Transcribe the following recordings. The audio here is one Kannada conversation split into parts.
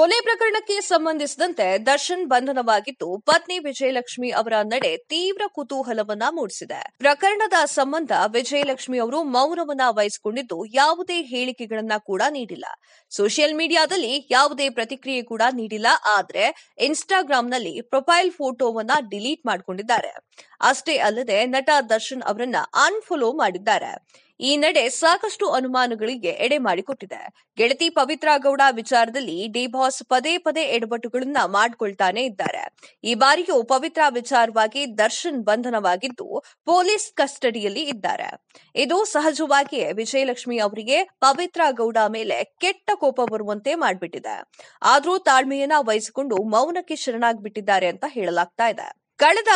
ಕೊಲೆ ಪ್ರಕರಣಕ್ಕೆ ಸಂಬಂಧಿಸಿದಂತೆ ದರ್ಶನ್ ಬಂಧನವಾಗಿದ್ದು ಪತ್ನಿ ವಿಜಯಲಕ್ಷ್ಮಿ ಅವರ ನಡೆ ತೀವ್ರ ಕುತೂಹಲವನ್ನ ಮೂಡಿಸಿದೆ ಪ್ರಕರಣದ ಸಂಬಂಧ ವಿಜಯಲಕ್ಷ್ಮಿ ಅವರು ಮೌನವನ್ನ ವಹಿಸಿಕೊಂಡಿದ್ದು ಯಾವುದೇ ಹೇಳಿಕೆಗಳನ್ನ ಕೂಡ ನೀಡಿಲ್ಲ ಸೋಷಿಯಲ್ ಮೀಡಿಯಾದಲ್ಲಿ ಯಾವುದೇ ಪ್ರತಿಕ್ರಿಯೆ ಕೂಡ ನೀಡಿಲ್ಲ ಆದ್ರೆ ಇನ್ಸ್ಟಾಗ್ರಾಂನಲ್ಲಿ ಪ್ರೊಫೈಲ್ ಫೋಟೋವನ್ನ ಡಿಲೀಟ್ ಮಾಡಿಕೊಂಡಿದ್ದಾರೆ ಅಷ್ಟೇ ಅಲ್ಲದೆ ನಟ ದರ್ಶನ್ ಅವರನ್ನ ಅನ್ಫಾಲೋ ಮಾಡಿದ್ದಾರೆ ಈ ನಡೆ ಸಾಕಷ್ಟು ಅನುಮಾನಗಳಿಗೆ ಎಡೆ ಮಾಡಿಕೊಟ್ಟಿದೆ ಗೆಳತಿ ಪವಿತ್ರ ಗೌಡ ವಿಚಾರದಲ್ಲಿ ಡಿ ಬಾಸ್ ಪದೇ ಪದೇ ಎಡವಟುಗಳನ್ನ ಮಾಡಿಕೊಳ್ತಾನೆ ಇದ್ದಾರೆ ಈ ಬಾರಿಯೂ ಪವಿತ್ರ ವಿಚಾರವಾಗಿ ದರ್ಶನ್ ಬಂಧನವಾಗಿದ್ದು ಪೊಲೀಸ್ ಕಸ್ಟಡಿಯಲ್ಲಿ ಇದ್ದಾರೆ ಇದು ಸಹಜವಾಗಿಯೇ ವಿಜಯಲಕ್ಷ್ಮಿ ಅವರಿಗೆ ಪವಿತ್ರ ಗೌಡ ಮೇಲೆ ಕೆಟ್ಟ ಕೋಪ ಬರುವಂತೆ ಮಾಡಿಬಿಟ್ಟಿದೆ ಆದರೂ ತಾಳ್ಮೆಯನ್ನ ವಹಿಸಿಕೊಂಡು ಮೌನಕ್ಕೆ ಶರಣಾಗ್ಬಿಟ್ಟಿದ್ದಾರೆ ಅಂತ ಹೇಳಲಾಗ್ತಾ ಇದೆ ಕಳೆದ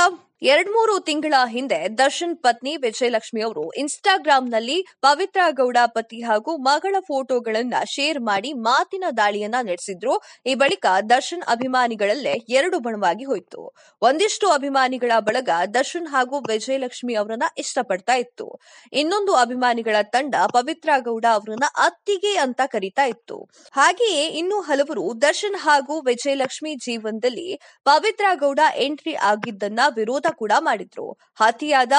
ಎರಡ್ ಮೂರು ತಿಂಗಳ ಹಿಂದೆ ದರ್ಶನ್ ಪತ್ನಿ ವಿಜಯಲಕ್ಷ್ಮಿ ಅವರು ಇನ್ಸ್ಟಾಗ್ರಾಂನಲ್ಲಿ ಪವಿತ್ರ ಗೌಡ ಪತಿ ಹಾಗೂ ಮಗಳ ಫೋಟೋಗಳನ್ನ ಶೇರ್ ಮಾಡಿ ಮಾತಿನ ದಾಳಿಯನ್ನ ನಡೆಸಿದ್ರು ಈ ಬಳಿಕ ದರ್ಶನ್ ಅಭಿಮಾನಿಗಳಲ್ಲೇ ಎರಡು ಬಣವಾಗಿ ಹೋಯಿತು ಒಂದಿಷ್ಟು ಅಭಿಮಾನಿಗಳ ಬಳಗ ದರ್ಶನ್ ಹಾಗೂ ವಿಜಯಲಕ್ಷ್ಮಿ ಅವರನ್ನ ಇಷ್ಟಪಡ್ತಾ ಇತ್ತು ಇನ್ನೊಂದು ಅಭಿಮಾನಿಗಳ ತಂಡ ಪವಿತ್ರ ಗೌಡ ಅವರನ್ನ ಅತ್ತಿಗೆ ಅಂತ ಕರೀತಾ ಇತ್ತು ಹಾಗೆಯೇ ಇನ್ನು ಹಲವರು ದರ್ಶನ್ ಹಾಗೂ ವಿಜಯಲಕ್ಷ್ಮಿ ಜೀವನದಲ್ಲಿ ಪವಿತ್ರ ಗೌಡ ಎಂಟ್ರಿ ಆಗಿದ್ದನ್ನ ವಿರೋಧ ಕೂಡ ಮಾಡಿದ್ರು ಹತಿಯಾದ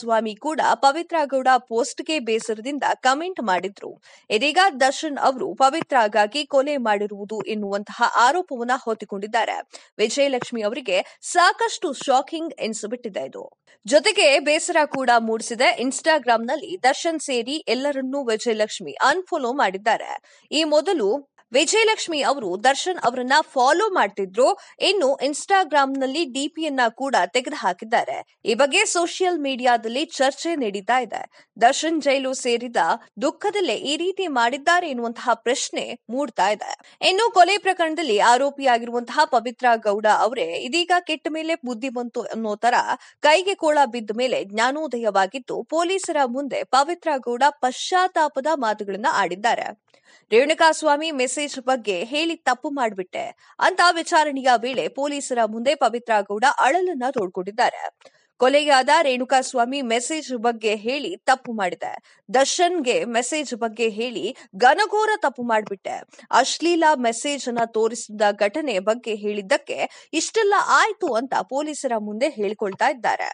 ಸ್ವಾಮಿ ಕೂಡ ಪವಿತ್ರ ಗೌಡ ಪೋಸ್ಟ್ಗೆ ಬೇಸರದಿಂದ ಕಮೆಂಟ್ ಮಾಡಿದ್ರು ಇದೀಗ ದರ್ಶನ್ ಅವರು ಪವಿತ್ರಗಾಗಿ ಕೊಲೆ ಮಾಡಿರುವುದು ಎನ್ನುವಂತಹ ಆರೋಪವನ್ನ ಹೊತ್ತಿಕೊಂಡಿದ್ದಾರೆ ವಿಜಯಲಕ್ಷ್ಮಿ ಅವರಿಗೆ ಸಾಕಷ್ಟು ಶಾಕಿಂಗ್ ಎನಿಸಿಬಿಟ್ಟಿದೆ ಇದು ಜೊತೆಗೆ ಬೇಸರ ಕೂಡ ಮೂಡಿಸಿದೆ ನಲ್ಲಿ ದರ್ಶನ್ ಸೇರಿ ಎಲ್ಲರನ್ನೂ ವಿಜಯಲಕ್ಷ್ಮಿ ಅನ್ಫಾಲೋ ಮಾಡಿದ್ದಾರೆ ಈ ಮೊದಲು ವಿಜಯಲಕ್ಷ್ಮಿ ಅವರು ದರ್ಶನ್ ಅವರನ್ನ ಫಾಲೋ ಮಾಡ್ತಿದ್ರು ಇನ್ನು ಇನ್ಸ್ಟಾಗ್ರಾಮ್ ನಲ್ಲಿ ಡಿಪಿಯನ್ನ ಕೂಡ ತೆಗೆದುಹಾಕಿದ್ದಾರೆ ಈ ಬಗ್ಗೆ ಸೋಷಿಯಲ್ ಮೀಡಿಯಾದಲ್ಲಿ ಚರ್ಚೆ ನಡೀತಾ ಇದೆ ದರ್ಶನ್ ಜೈಲು ಸೇರಿದ ದುಃಖದಲ್ಲೇ ಈ ರೀತಿ ಮಾಡಿದ್ದಾರೆ ಎನ್ನುವಂತಹ ಪ್ರಶ್ನೆ ಮೂಡ್ತಾ ಇದೆ ಇನ್ನು ಕೊಲೆ ಪ್ರಕರಣದಲ್ಲಿ ಆರೋಪಿಯಾಗಿರುವಂತಹ ಪವಿತ್ರ ಗೌಡ ಅವರೇ ಇದೀಗ ಕೆಟ್ಟ ಮೇಲೆ ಬುದ್ಧಿ ಬಂತು ಅನ್ನೋ ತರ ಕೈಗೆ ಕೋಳ ಬಿದ್ದ ಮೇಲೆ ಜ್ಞಾನೋದಯವಾಗಿದ್ದು ಪೊಲೀಸರ ಮುಂದೆ ಪವಿತ್ರ ಗೌಡ ಪಶ್ಚಾತ್ತಾಪದ ಮಾತುಗಳನ್ನ ಆಡಿದ್ದಾರೆ ರೇಣುಕಾಸ್ವಾಮಿ ಮೆಸೇಜ್ ಮೆಸೇಜ್ ಬಗ್ಗೆ ಹೇಳಿ ತಪ್ಪು ಮಾಡಿಬಿಟ್ಟೆ ಅಂತ ವಿಚಾರಣೆಯ ವೇಳೆ ಪೊಲೀಸರ ಮುಂದೆ ಪವಿತ್ರ ಗೌಡ ಅಳಲನ್ನ ತೋಡ್ಕೊಂಡಿದ್ದಾರೆ ಕೊಲೆಯಾದ ರೇಣುಕಾಸ್ವಾಮಿ ಮೆಸೇಜ್ ಬಗ್ಗೆ ಹೇಳಿ ತಪ್ಪು ಮಾಡಿದೆ ದರ್ಶನ್ಗೆ ಮೆಸೇಜ್ ಬಗ್ಗೆ ಹೇಳಿ ಘನಘೋರ ತಪ್ಪು ಮಾಡಿಬಿಟ್ಟೆ ಅಶ್ಲೀಲ ಮೆಸೇಜ್ ಅನ್ನ ತೋರಿಸಿದ ಘಟನೆ ಬಗ್ಗೆ ಹೇಳಿದ್ದಕ್ಕೆ ಇಷ್ಟೆಲ್ಲ ಆಯ್ತು ಅಂತ ಪೊಲೀಸರ ಮುಂದೆ ಹೇಳಿಕೊಳ್ತಾ ಇದ್ದಾರೆ